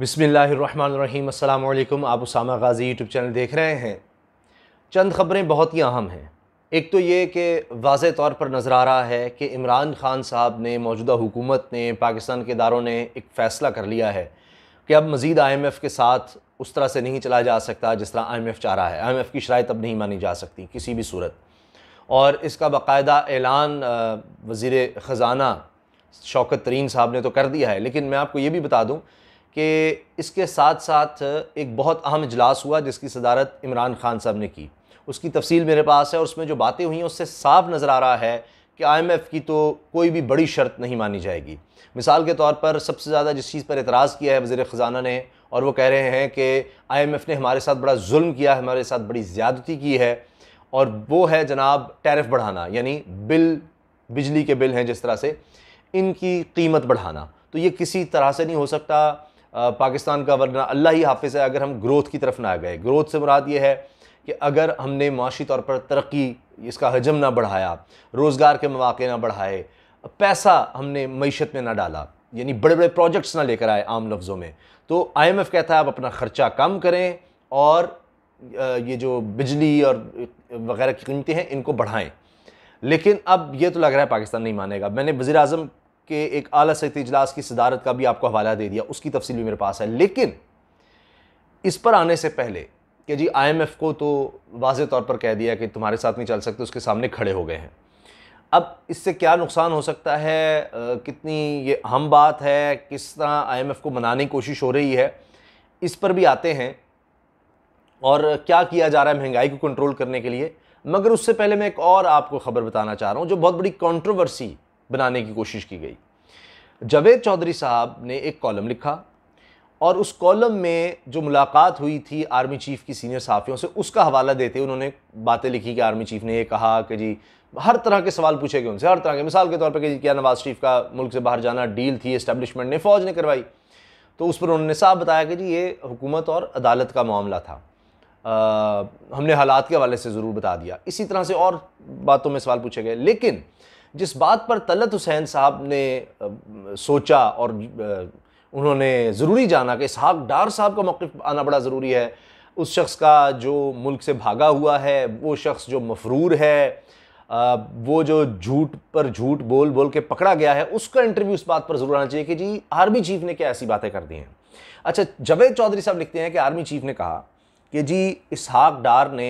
बिसमीम् अल्लाम आप Usama Ghazi YouTube channel देख रहे हैं चंद ख़बरें बहुत ही अहम हैं एक तो ये कि वाज तौर पर नज़र आ रहा है कि इमरान खान साहब ने मौजूदा हुकूमत ने पाकिस्तान के इदारों ने एक फ़ैसला कर लिया है कि अब मज़ीद आई एम एफ़ के साथ उस तरह से नहीं चला जा सकता जिस तरह आई एम एफ़ चाह रहा है आई एम एफ़ की शराय अब नहीं मानी जा सकती किसी भी सूरत और इसका बाकायदा ऐलान वज़ी ख़ज़ाना शौकत तरीन साहब ने तो कर दिया है लेकिन मैं आपको ये भी बता दूँ कि इसके साथ साथ एक बहुत अहम इजलास हुआ जिसकी सदारत इमरान खान साहब ने की उसकी तफसील मेरे पास है और उसमें जो बातें हुई हैं उससे साफ नज़र आ रहा है कि आईएमएफ की तो कोई भी बड़ी शर्त नहीं मानी जाएगी मिसाल के तौर पर सबसे ज़्यादा जिस चीज़ पर एतराज़ किया है वज़ी ख़जाना ने और वो कह रहे हैं कि आईएमएफ ने हमारे साथ बड़ा जुल्म किया है हमारे साथ बड़ी ज़्यादती की है और वो है जनाब टैरिफ बढ़ाना यानी बिल बिजली के बिल हैं जिस तरह से इनकी कीमत बढ़ाना तो ये किसी तरह से नहीं हो सकता पाकिस्तान का वरना अल्लाह ही हाफिज़ है अगर हम ग्रोथ की तरफ ना गए ग्रोथ से मुराद ये है कि अगर हमने माशी तौर पर तरक्की इसका हजम ना बढ़ाया रोज़गार के मौाक़े ना बढ़ाए पैसा हमने मीशत में ना डाला यानी बड़े बड़े प्रोजेक्ट्स ना लेकर आए आम लफ्ज़ों में तो आईएमएफ कहता है आप अपना ख़र्चा कम करें और ये जो बिजली और वगैरह की कीमतें हैं इनको बढ़ाएं लेकिन अब ये तो लग रहा है पाकिस्तान नहीं मानेगा मैंने वज़ी अजम के एक आला सख्त इजलास की सदारत का भी आपको हवाला दे दिया उसकी तफसील भी मेरे पास है लेकिन इस पर आने से पहले कि जी आईएमएफ को तो वाज तौर पर कह दिया कि तुम्हारे साथ नहीं चल सकते उसके सामने खड़े हो गए हैं अब इससे क्या नुकसान हो सकता है कितनी ये अहम बात है किस तरह एफ को मनाने की कोशिश हो रही है इस पर भी आते हैं और क्या किया जा रहा है महंगाई को कंट्रोल करने के लिए मगर उससे पहले मैं एक और आपको ख़बर बताना चाह रहा हूँ जो बहुत बड़ी कंट्रोवर्सी बनाने की कोशिश की गई जावेद चौधरी साहब ने एक कॉलम लिखा और उस कॉलम में जो मुलाकात हुई थी आर्मी चीफ़ की सीनियर साफियों से उसका हवाला देते उन्होंने बातें लिखी कि आर्मी चीफ़ ने ये कहा कि जी हर तरह के सवाल पूछे गए उनसे हर तरह के मिसाल के तौर पर कि क्या नवाज शरीफ का मुल्क से बाहर जाना डील थी इस्टेब्लिशमेंट ने फ़ौज ने करवाई तो उस पर उन्होंने साफ बताया कि जी ये हुकूमत और अदालत का मामला था आ, हमने हालात के हवाले से ज़रूर बता दिया इसी तरह से और बातों में सवाल पूछे गए लेकिन जिस बात पर तलत हुसैन साहब ने सोचा और उन्होंने ज़रूरी जाना कि साहब डार साहब का मौक़ आना बड़ा ज़रूरी है उस शख्स का जो मुल्क से भागा हुआ है वो शख्स जो मफरूर है वो जो झूठ पर झूठ बोल बोल के पकड़ा गया है उसका इंटरव्यू इस बात पर ज़रूर आना चाहिए कि जी आर्मी चीफ ने क्या ऐसी बातें कर दी हैं अच्छा जवेद चौधरी साहब लिखते हैं कि आर्मी चीफ ने कहा कि जी इसहाक डार ने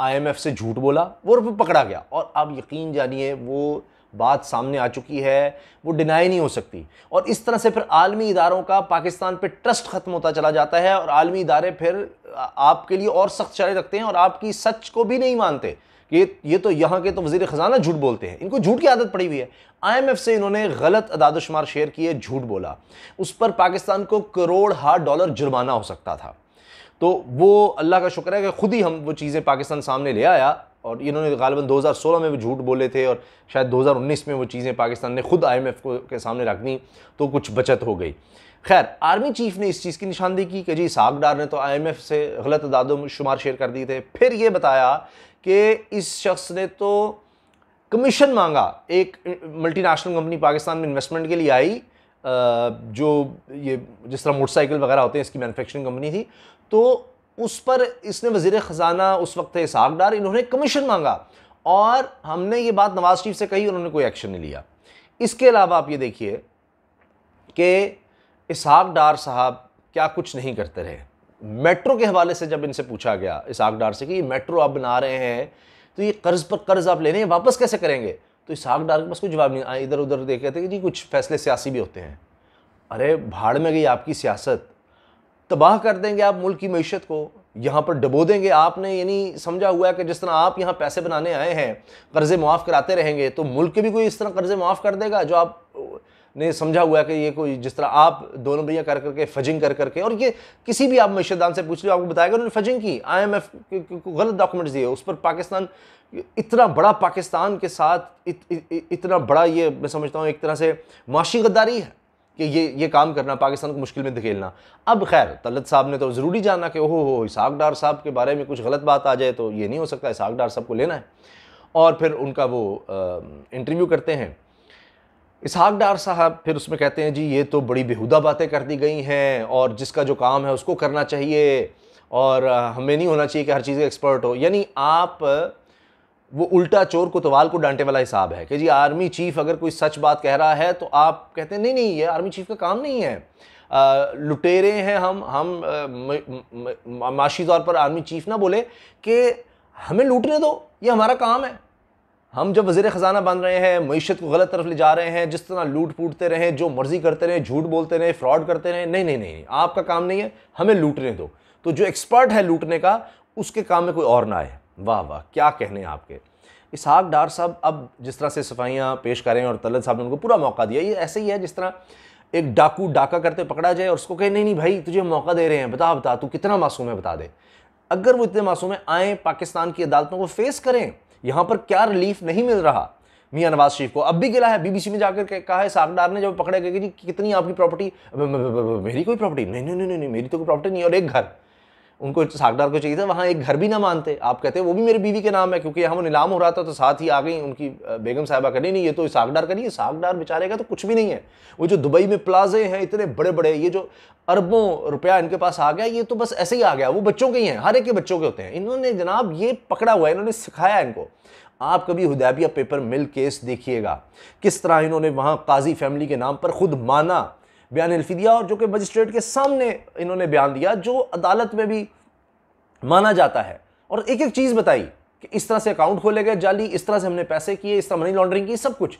आईएमएफ से झूठ बोला वो रुपये पकड़ा गया और अब यकीन जानिए वो बात सामने आ चुकी है वो डिनाई नहीं हो सकती और इस तरह से फिर आलमी इदारों का पाकिस्तान पे ट्रस्ट ख़त्म होता चला जाता है और आलमी इदारे फिर आपके लिए और सख्त चारे रखते हैं और आपकी सच को भी नहीं मानते कि ये तो यहाँ के तो वजीर ख़जाना झूठ बोलते हैं इनको झूठ की आदत पड़ी हुई है आईएमएफ से इन्होंने गलत अदादोशुमार शेयर किए झूठ बोला उस पर पाकिस्तान को करोड़ हार डॉलर जुर्माना हो सकता था तो वो अल्लाह का शुक्र है कि ख़ुद ही हम वो चीज़ें पाकिस्तान सामने ले आया और इन्होंने हज़ार 2016 में वो झूठ बोले थे और शायद 2019 में वो चीज़ें पाकिस्तान ने खुद आईएमएफ को के सामने रख दी तो कुछ बचत हो गई खैर आर्मी चीफ ने इस चीज़ की निशानदेही की कि जी साग डार ने तो आईएमएफ से गलत दादो शुमार शेयर कर दिए थे फिर ये बताया कि इस शख्स ने तो कमीशन मांगा एक नेशनल कंपनी पाकिस्तान में इन्वेस्टमेंट के लिए आई जो ये जिस तरह मोटरसाइकिल वगैरह होते हैं इसकी मैनुफेक्चरिंग कंपनी थी तो उस पर इसने वजीर ख़जाना उस वक्त थे इसहाक डार इन्होंने कमीशन मांगा और हमने ये बात नवाज शरीफ से कही उन्होंने कोई एक्शन नहीं लिया इसके अलावा आप ये देखिए कि इसहाक डार साहब क्या कुछ नहीं करते रहे मेट्रो के हवाले से जब इनसे पूछा गया इसहाक डार से कि मेट्रो आप बना रहे हैं तो ये कर्ज़ पर कर्ज़ आप लेने वापस कैसे करेंगे तो इसहाक डार के पास कोई जवाब नहीं इधर उधर देख रहे थे कि जी कुछ फैसले सियासी भी होते हैं अरे भाड़ में गई आपकी सियासत तबाह कर देंगे आप मुल्क की मीशत को यहाँ पर डबो देंगे आपने यानी समझा हुआ है कि जिस तरह आप यहाँ पैसे बनाने आए हैं कर्ज़े माफ़ कराते रहेंगे तो मुल्क भी कोई इस तरह कर्ज़े माफ़ कर देगा जो आप ने समझा हुआ है कि ये कोई जिस तरह आप दोनों भैया कर करके फजिंग कर करके और ये किसी भी आप मशदान से पूछ लो आपको बताएगा उन्होंने फजिंग की आई एम एफ को गलत डॉक्यूमेंट्स दिए उस पर पाकिस्तान इतना बड़ा पाकिस्तान के साथ इत, इत, इतना बड़ा ये मैं समझता हूँ एक तरह से माशी गद्दारी है कि ये ये काम करना पाकिस्तान को मुश्किल में धकेलना अब खैर तलत साहब ने तो ज़रूरी जाना कि ओहो हो इसाक डार साहब के बारे में कुछ गलत बात आ जाए तो ये नहीं हो सकता इसाक डार साहब को लेना है और फिर उनका वो इंटरव्यू करते हैं इसहाक डार साहब फिर उसमें कहते हैं जी ये तो बड़ी बेहुदा बातें कर दी गई हैं और जिसका जो काम है उसको करना चाहिए और हमें नहीं होना चाहिए कि हर चीज़ का एक्सपर्ट हो यानी आप वो उल्टा चोर कोतवाल को डांटे वाला हिसाब है कि जी आर्मी चीफ अगर कोई सच बात कह रहा है तो आप कहते हैं नहीं नहीं ये आर्मी चीफ का काम नहीं है लुटेरे हैं हम हम माशी तौर पर आर्मी चीफ ना बोले कि हमें लूटने दो ये हमारा काम है हम जब वजीर ख़जाना बन रहे हैं मीशत को गलत तरफ ले जा रहे हैं जिस तरह लूट फूटते रहे जो मर्ज़ी करते रहे झूठ बोलते रहे फ्रॉड करते रहे नहीं नहीं नहीं आपका काम नहीं है हमें लूटने दो तो जो एक्सपर्ट है लूटने का उसके काम में कोई और ना आए वाह वाह क्या कहने आपके इसहाक डार साहब अब जिस तरह से सफाइयाँ पेश करें और तलत साहब ने उनको पूरा मौका दिया ये ऐसे ही है जिस तरह एक डाकू डाका करते पकड़ा जाए और उसको कहे नहीं नहीं भाई तुझे मौका दे रहे हैं बता बता तू कितना मासूम है बता दे अगर वो इतने मासूम है आएँ पाकिस्तान की अदालतों को फेस करें यहाँ पर क्या रिलीफ नहीं मिल रहा मियाँ नवाज शरीफ को अब भी गिला है बीबीसी में जाकर कहा है सागदार ने जब पकड़े गए कि कितनी आपकी प्रॉपर्टी मेरी कोई प्रॉपर्टी नहीं नहीं नहीं नहीं मेरी तो कोई प्रॉपर्टी नहीं और एक घर उनको सागडार को चाहिए था वहाँ एक घर भी ना मानते आप कहते हैं वो भी मेरी बीवी के नाम है क्योंकि यहाँ वो नीलाम हो रहा था तो साथ ही आ गई उनकी बेगम साहिबा का नहीं ये तो सागडार का नहीं है सागडार बेचारे का तो कुछ भी नहीं है वो जो दुबई में प्लाजे हैं इतने बड़े बड़े ये जो अरबों रुपया इनके पास आ गया ये तो बस ऐसे ही आ गया वो बच्चों के ही हैं हर एक के बच्चों के होते हैं इन्होंने जनाब ये पकड़ा हुआ है इन्होंने सिखाया इनको आप कभी हुदैबिया पेपर मिल केस देखिएगा किस तरह इन्होंने वहाँ काजी फैमिली के नाम पर खुद माना बयान एल्फी दिया और जो कि मजिस्ट्रेट के सामने इन्होंने बयान दिया जो अदालत में भी माना जाता है और एक एक चीज़ बताई कि इस तरह से अकाउंट खोले गए जाली इस तरह से हमने पैसे किए इस तरह मनी लॉन्ड्रिंग की सब कुछ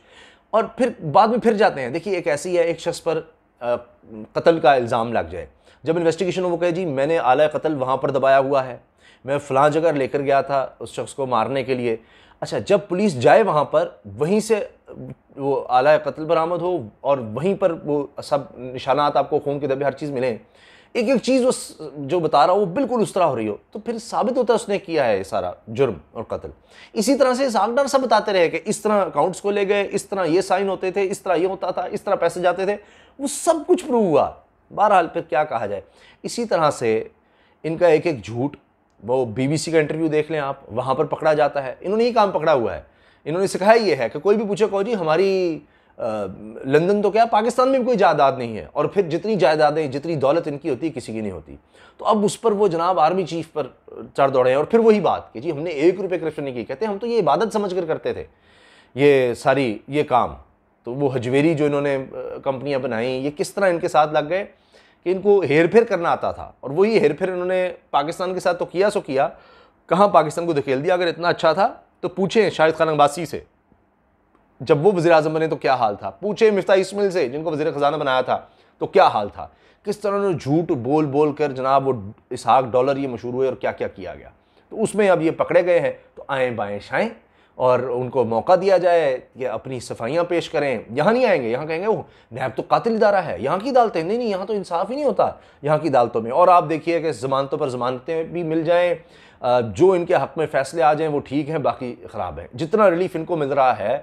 और फिर बाद में फिर जाते हैं देखिए एक ऐसी है एक शख्स पर कत्ल का इल्ज़ाम लग जाए जब इन्वेस्टिगेशन वो कहे जी मैंने आला कत्ल वहाँ पर दबाया हुआ है मैं फलां जगह लेकर गया था उस शख्स को मारने के लिए अच्छा जब पुलिस जाए वहाँ पर वहीं से वो आला कत्ल बरामद हो और वहीं पर वो सब निशानात आपको खून के दबे हर चीज़ मिले एक एक चीज़ वो जो बता रहा हो वो बिल्कुल उस तरह हो रही हो तो फिर साबित होता है उसने किया है सारा जुर्म और कत्ल इसी तरह से सागडार सब बताते रहे कि इस तरह अकाउंट्स को ले गए इस तरह ये साइन होते थे इस तरह ये होता था इस तरह पैसे जाते थे वो सब कुछ प्रूव हुआ बहरहाल फिर क्या कहा जाए इसी तरह से इनका एक एक झूठ वो बीबीसी का इंटरव्यू देख लें आप वहाँ पर पकड़ा जाता है इन्होंने ही काम पकड़ा हुआ है इन्होंने सिखाया ये है कि कोई भी पूछे कहो जी हमारी लंदन तो क्या पाकिस्तान में भी कोई जायदाद नहीं है और फिर जितनी जायदादें जितनी दौलत इनकी होती है किसी की नहीं होती तो अब उस पर वो जनाब आर्मी चीफ पर चढ़ दौड़े हैं और फिर वही बात कि जी हमने एक रुपये करप्शन नहीं की कहते हम तो ये इबादत समझ कर करते थे ये सारी ये काम तो वो हजवेरी जो इन्होंने कंपनियाँ बनाई ये किस तरह इनके साथ लग गए कि इनको हेर फेर करना आता था और वही हेर फेर इन्होंने पाकिस्तान के साथ तो किया सो किया कहाँ पाकिस्तान को धकेल दिया अगर इतना अच्छा था तो पूछें शाहिद खान अब्बासी से जब वो वजी अजम बने तो क्या हाल था पूछे मिफ्ता इसमिल से जिनको वजी ख़जाना बनाया था तो क्या हाल था किस तरह उन्होंने झूठ बोल बोल कर जनाब वो इसहाक डॉलर ये मशहूर हुए और क्या क्या किया गया तो उसमें अब ये पकड़े गए हैं तो आएँ बाएँ शाएँ और उनको मौका दिया जाए कि अपनी सफाइयाँ पेश करें यहाँ नहीं आएंगे यहाँ कहेंगे ओह नैब तो कातिल इदारा है यहाँ की अदालतें नहीं नहीं यहाँ तो इंसाफ ही नहीं होता यहाँ की अदालतों में और आप देखिए कि जमानतों पर जमानतें भी मिल जाएँ जो इनके हक़ में फ़ैसले आ जाएँ वो ठीक हैं बाकी ख़राब हैं जितना रिलीफ इनको मिल रहा है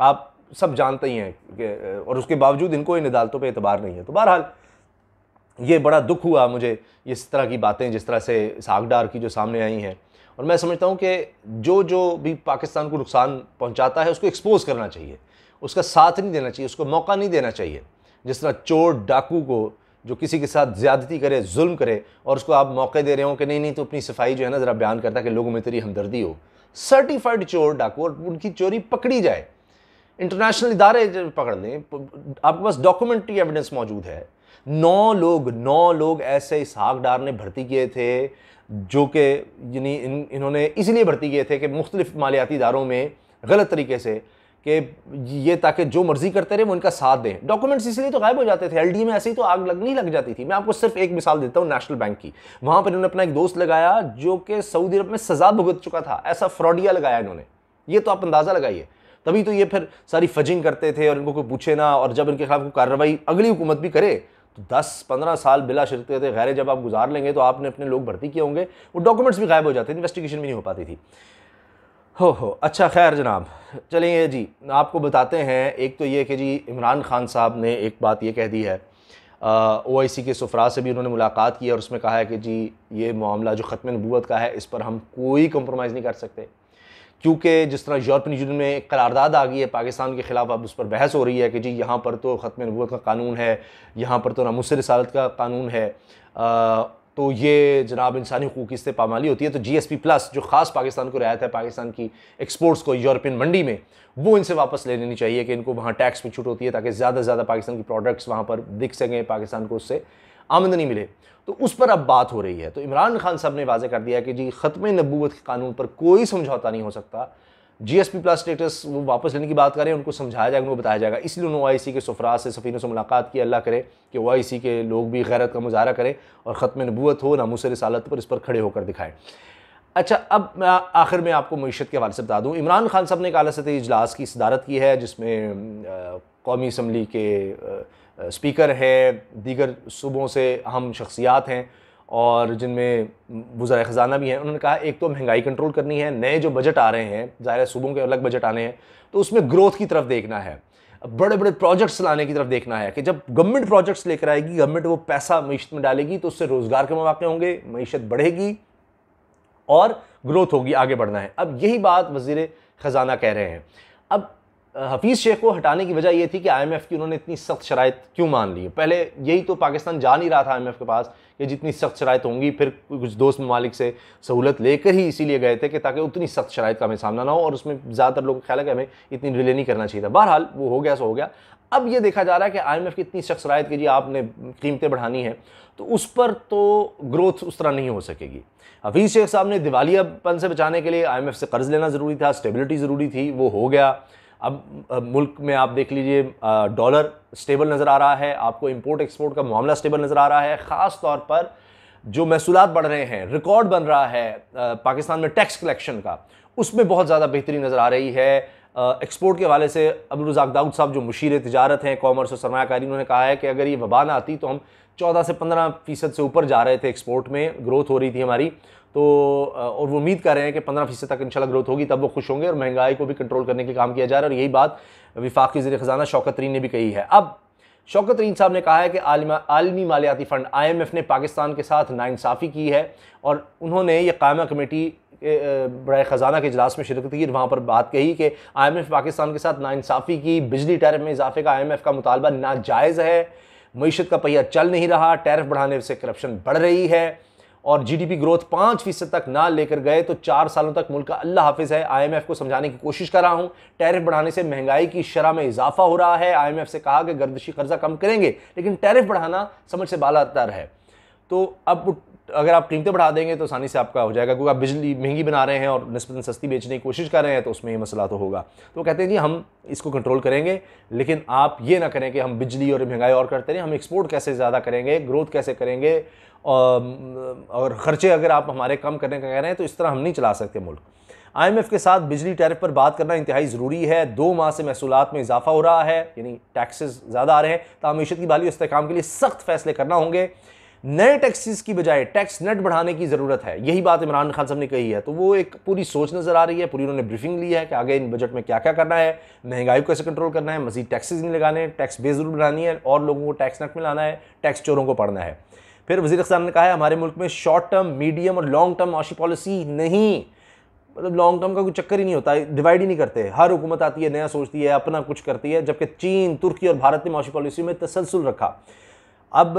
आप सब जानते ही हैं कि और उसके बावजूद इनको इन अदालतों पर एतबार नहीं है तो बहरहाल ये बड़ा दुख हुआ मुझे इस तरह की बातें जिस तरह से सागडार की जो सामने आई हैं और मैं समझता हूँ कि जो जो भी पाकिस्तान को नुकसान पहुँचाता है उसको एक्सपोज करना चाहिए उसका साथ नहीं देना चाहिए उसको मौका नहीं देना चाहिए जिस तरह चोर डाकू को जो किसी के साथ ज़्यादती करे जुल्म करे और उसको आप मौके दे रहे हो कि नहीं नहीं तो अपनी सफाई जो है ना ज़रा बयान करता कि लोगों में तेरी हमदर्दी हो सर्टिफाइड चोर डाकू और उनकी चोरी पकड़ी जाए इंटरनेशनल इदारे पकड़ लें आपके पास डॉक्यूमेंट्री एविडेंस मौजूद है नौ लोग नौ लोग ऐसे इसहाक डार ने भर्ती किए थे जो कि यानी इन इन्होंने इसलिए भर्ती किए थे कि मुख्तलिफ मालियाती इदारों में गलत तरीके से कि ये ताकि जो मर्ज़ी करते रहे वो उनका साथ दें डॉक्यूमेंट्स इसलिए तो गायब हो जाते थे एलडी में ऐसे ही तो आग लग नहीं लग जाती थी मैं आपको सिर्फ एक मिसाल देता हूँ नेशनल बैंक की वहाँ पर इन्होंने अपना एक दोस्त लगाया जो कि सऊदी अरब में सजा भुगत चुका था ऐसा फ्रॉडिया लगाया इन्होंने ये तो आप अंदाज़ा लगाइए तभी तो ये फिर सारी फजिंग करते थे और इनको कोई पूछे ना और जब इनके खिलाफ कोई कार्रवाई अगली हुकूमत भी करे तो दस पंद्रह साल बिला शिरकत गैर जब आप गुजार लेंगे तो आपने अपने लोग भर्ती किए होंगे वो डॉक्यूमेंट्स भी गायब हो जाते थे इन्वेस्टिगेशन भी नहीं हो पाती थी हो हो अच्छा खैर जनाब चलिए जी आपको बताते हैं एक तो ये कि जी इमरान खान साहब ने एक बात ये कह दी है ओ आई सी के सफरा से भी उन्होंने मुलाकात की और उसमें कहा है कि जी ये मामला जो ख़त्म नबूत का है इस पर हम कोई कंप्रोमाइज़ नहीं कर सकते क्योंकि जिस तरह यूरोपियन यूनियन में एक करारदाद आ गई है पाकिस्तान के ख़िलाफ़ अब उस पर बहस हो रही है कि जी यहाँ पर तो ख़त्म नबूत का कानून है यहाँ पर तो नामुस रसालत का कानून है आ, तो ये जनाब इंसानी हकूक़ इससे पामाली होती है तो जी एस पी प्लस जो ख़ास पाकिस्तान को रियायत है पाकिस्तान की एक्सपोर्ट्स को यूरोपियन मंडी में वो इनसे वापस ले लेनी चाहिए कि इनको वहाँ टैक्स में छूट होती है ताकि ज़्यादा से ज़्यादा पाकिस्तान की प्रोडक्ट्स वहाँ पर दिख सकें पाकिस्तान को उससे आमदनी मिले तो उस पर अब बात हो रही है तो इमरान खान साहब ने वाजे कर दिया कि जी ख़त्म नबूत के कानून पर कोई समझौता नहीं हो सकता जीएसपी प्लस स्टेटस वो वापस लेने की बात करें उनको समझाया जाएगा उनको बताया जाएगा इसलिए उन्होंने ओ के सफराज से सफ़ीनों से मुलाकात की अल्लाह करे कि ओ के लोग भी गैरत का मुजाहरा करें और ख़त्म नबूत हो नामूसर सालत पर इस पर खड़े होकर दिखाएँ अच्छा अब मैं आखिर में आपको मीशत के हवाले से बता दूँ इमरान खान साहब ने एक अला सतह इजलास की सदारत की है जिसमें कौमी इसम्बली के आ, स्पीकर है दीगर सूबों से अहम शख्सियात हैं और जिनमें वज़ार ख़जाना भी हैं उन्होंने कहा एक तो महंगाई कंट्रोल करनी है नए जो बजट आ रहे हैं ज़ाहिर सूबों के अलग बजट आने हैं तो उसमें ग्रोथ की तरफ देखना है बड़े बड़े प्रोजेक्ट्स लाने की तरफ देखना है कि जब गवर्नमेंट प्रोजेक्ट्स लेकर आएगी गवर्नमेंट वो पैसा मीशत में डालेगी तो उससे रोज़गार के मौके होंगे मीशत बढ़ेगी और ग्रोथ होगी आगे बढ़ना है अब यही बात वजीर ख़जाना कह रहे हैं अब हफीज़ शेख को हटाने की वजह यह थी कि एफ़ की उन्होंने इतनी सख्त शराय क्यों मान ली पहले यही तो पाकिस्तान जा नहीं रहा था एफ के पास कि जितनी सख्त शराय तो होंगी फिर कुछ दोस्त ममालिक से सहूलत लेकर ही इसीलिए गए थे कि ताकि उतनी सख्त शराय का हमें सामना ना हो और उसमें ज़्यादातर लोगों का ख्याल है कि हमें इतनी डिले नहीं करना चाहिए था बहरहाल वो हो गया सो हो गया अब ये देखा जा रहा है कि आई की इतनी सख्त शराय की जी आपने कीमतें बढ़ानी हैं तो उस पर तो ग्रोथ उस तरह नहीं हो सकेगी हफीज़ शेख साहब ने दिवालियापन से बचाने के लिए आई से कर्ज़ लेना ज़रूरी था स्टेबिलिटी ज़रूरी थी वो हो गया अब मुल्क में आप देख लीजिए डॉलर स्टेबल नज़र आ रहा है आपको इम्पोर्ट एक्सपोर्ट का मामला स्टेबल नज़र आ रहा है ख़ास तौर पर जो महसूल बढ़ रहे हैं रिकॉर्ड बन रहा है पाकिस्तान में टैक्स कलेक्शन का उसमें बहुत ज़्यादा बेहतरी नज़र आ रही है एक्सपोर्ट के हवाले से अब्दुलरजाक दाऊद साहब जो मशीर तजारत हैं कॉमर्स और सरमाकारी उन्होंने कहा है कि अगर ये वबान आती तो हम चौदह से पंद्रह फ़ीसद से ऊपर जा रहे थे एक्सपोर्ट में ग्रोथ हो रही थी हमारी तो और वो उम्मीद कर रहे हैं कि पंद्रह फीसद तक इंशाल्लाह ग्रोथ होगी तब वो खुश होंगे और महंगाई को भी कंट्रोल करने के काम किया जा रहा है और यही बात विफाक ज़र ख़जाना शौकत ने भी कही है अब शौकत साहब ने कहा है कि आलमी मालियाती फ़ंड आई एम एफ़ ने पाकिस्तान के साथ नाानसाफ़ी की है और उन्होंने ये कायमा कमेटी बड़े ख़जाना के इजलास में शिरकत की वहाँ पर बात कही कि आई एम एफ़ पाकिस्तान के साथ नासाफ़ी की बिजली टैरफ में इजाफे का आई एम एफ़ का मुतालबा नाजायज़ है मीशत का पहिया चल नहीं रहा टैरफ बढ़ाने से करप्शन बढ़ रही है और जी डी पी ग्रोथ पाँच फीसद तक ना लेकर गए तो चार सालों तक मुल्क का अल्लाह हाफिज़ है आई एम एफ़ को समझाने की कोशिश कर रहा हूँ टैरफ बढ़ाने से महंगाई की शरह में इजाफा हो रहा है आई एम एफ़ से कहा कि गर्दशी कर्जा कम करेंगे लेकिन टैरफ बढ़ाना समझ से बाला तर है तो अब अगर आप कीमतें बढ़ा देंगे तो आसानी से आपका हो जाएगा क्योंकि आप बिजली महंगी बना रहे हैं और नस्बता सस्ती बेचने की कोशिश कर रहे हैं तो उसमें ये मसला तो होगा तो कहते हैं जी हम इसको कंट्रोल करेंगे लेकिन आप ये ना करें कि हम बिजली और महंगाई और करते रहें हम एक्सपोर्ट कैसे ज़्यादा करेंगे ग्रोथ कैसे करेंगे और ख़र्चे अगर आप हमारे कम करने का कह रहे हैं तो इस तरह हम नहीं चला सकते मुल्क आईएमएफ के साथ बिजली टैरिफ पर बात करना इंतहाई ज़रूरी है दो माह से महसूलत में इजाफा हो रहा है यानी टैक्सेस ज़्यादा आ रहे हैं तो की बाली इस्तेकाम के लिए सख्त फैसले करना होंगे नए टैक्सेस की बजाय टैक्स नेट बढ़ाने की ज़रूरत है यही बात इमरान खान साहब ने कही है तो वो एक पूरी सोच नज़र आ रही है पूरी उन्होंने ब्रीफिंग ली है कि आगे इन बजट में क्या क्या करना है महंगाई को कैसे कंट्रोल करना है मजीद टैक्सेज नहीं लगाने टैक्स बेस जरूर बनानी है और लोगों को टैक्स नेट में लाना है टैक्स चोरों को पढ़ना है फिर वजी खान ने कहा है हमारे मुल्क में शॉर्ट टर्म मीडियम और लॉन्ग टर्म मौशी पॉलिसी नहीं मतलब लॉन्ग टर्म का कोई चक्कर ही नहीं होता डिवाइड ही नहीं करते हर हुकूमत आती है नया सोचती है अपना कुछ करती है जबकि चीन तुर्की और भारत ने माशी पॉलिसी में तसलसल रखा अब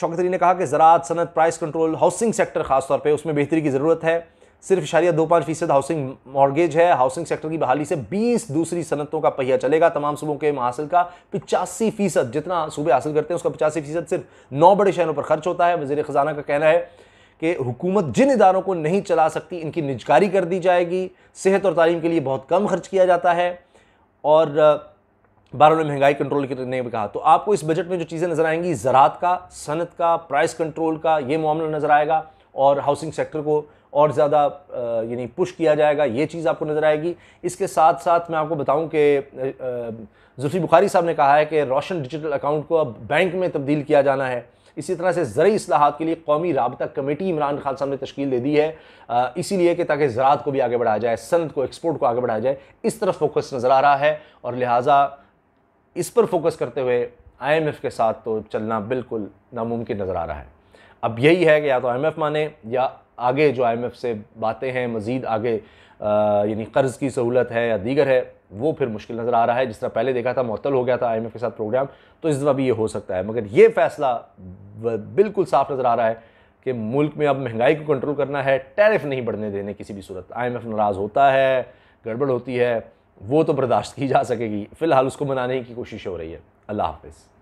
शौकत अली ने कहा कि ज़रात सनत प्राइस कंट्रोल हाउसिंग सेक्टर खासतौर पर उसमें बेहतरी की ज़रूरत है सिर्फ इशारिया दो पाँच फीसद हाउसिंग मॉर्गेज है हाउसिंग सेक्टर की बहाली से 20 दूसरी सनतों का पहिया चलेगा तमाम सूबों के हासिल का पिचासी फीसद जितना सूबे हासिल करते हैं उसका पचासी फीसद सिर्फ नौ बड़े शहरों पर खर्च होता है वजीर ख़जाना का कहना है कि हुकूमत जिन इदारों को नहीं चला सकती इनकी निजकारी कर दी जाएगी सेहत और तालीम के लिए बहुत कम खर्च किया जाता है और बारह में महंगाई कंट्रोल करने में कहा तो आपको इस बजट में जो चीज़ें नज़र आएंगी ज़रात का सनत का प्राइस कंट्रोल का ये मामला नज़र आएगा और हाउसिंग सेक्टर को और ज़्यादा यानी पुश किया जाएगा ये चीज़ आपको नज़र आएगी इसके साथ साथ मैं आपको बताऊं कि जुल्फी बुखारी साहब ने कहा है कि रोशन डिजिटल अकाउंट को अब बैंक में तब्दील किया जाना है इसी तरह से ज़रिए असलाहत के लिए कौमी रबता कमेटी इमरान खान साहब ने तश्ल दे दी है इसीलिए कि ताकि ज़रात को भी आगे बढ़ाया जाए सनत को एक्सपोर्ट को आगे बढ़ाया जाए इस तरफ फोकस नज़र आ रहा है और लिहाजा इस पर फोकस करते हुए आईएमएफ के साथ तो चलना बिल्कुल नामुमकिन नज़र आ रहा है अब यही है कि या तो आईएमएफ माने या आगे जो आईएमएफ से बातें हैं मज़ीद आगे यानी कर्ज़ की सहूलत है या दीगर है वो फिर मुश्किल नज़र आ रहा है जिस तरह पहले देखा था मअतल हो गया था आईएमएफ के साथ प्रोग्राम तो इस दफ़ा भी ये हो सकता है मगर ये फ़ैसला बिल्कुल साफ नज़र आ रहा है कि मुल्क में अब महंगाई को कंट्रोल करना है टैरिफ नहीं बढ़ने देने किसी भी सूरत आईएमएफ नाराज़ होता है गड़बड़ होती है वो तो बर्दाश्त की जा सकेगी फ़िलहाल उसको मनाने की कोशिश हो रही है अल्लाह हाफिज़